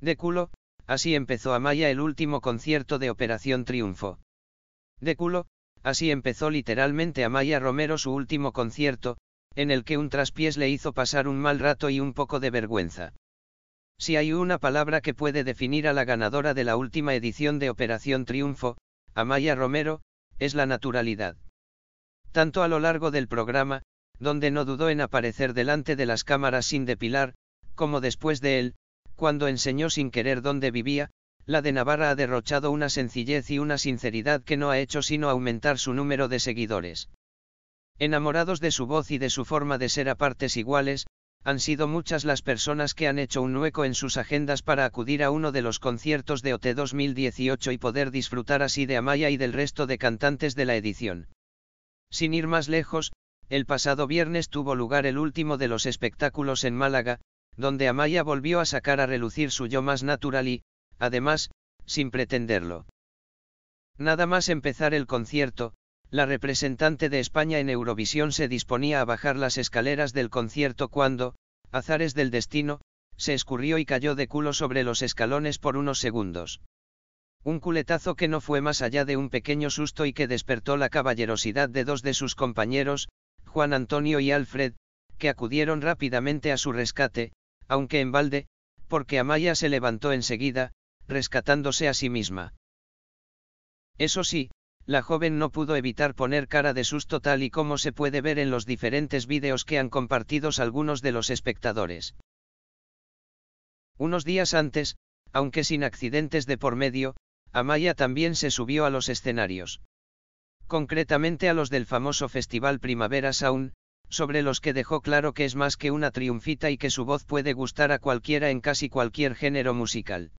De culo, así empezó Amaya el último concierto de Operación Triunfo. De culo, así empezó literalmente Amaya Romero su último concierto, en el que un traspiés le hizo pasar un mal rato y un poco de vergüenza. Si hay una palabra que puede definir a la ganadora de la última edición de Operación Triunfo, Amaya Romero, es la naturalidad. Tanto a lo largo del programa, donde no dudó en aparecer delante de las cámaras sin depilar, como después de él, cuando enseñó sin querer dónde vivía, la de Navarra ha derrochado una sencillez y una sinceridad que no ha hecho sino aumentar su número de seguidores. Enamorados de su voz y de su forma de ser a partes iguales, han sido muchas las personas que han hecho un hueco en sus agendas para acudir a uno de los conciertos de OT 2018 y poder disfrutar así de Amaya y del resto de cantantes de la edición. Sin ir más lejos, el pasado viernes tuvo lugar el último de los espectáculos en Málaga, donde Amaya volvió a sacar a relucir su yo más natural y, además, sin pretenderlo. Nada más empezar el concierto, la representante de España en Eurovisión se disponía a bajar las escaleras del concierto cuando, azares del destino, se escurrió y cayó de culo sobre los escalones por unos segundos. Un culetazo que no fue más allá de un pequeño susto y que despertó la caballerosidad de dos de sus compañeros, Juan Antonio y Alfred, que acudieron rápidamente a su rescate, aunque en balde, porque Amaya se levantó enseguida, rescatándose a sí misma. Eso sí, la joven no pudo evitar poner cara de susto tal y como se puede ver en los diferentes vídeos que han compartido algunos de los espectadores. Unos días antes, aunque sin accidentes de por medio, Amaya también se subió a los escenarios. Concretamente a los del famoso festival Primavera Sound, sobre los que dejó claro que es más que una triunfita y que su voz puede gustar a cualquiera en casi cualquier género musical.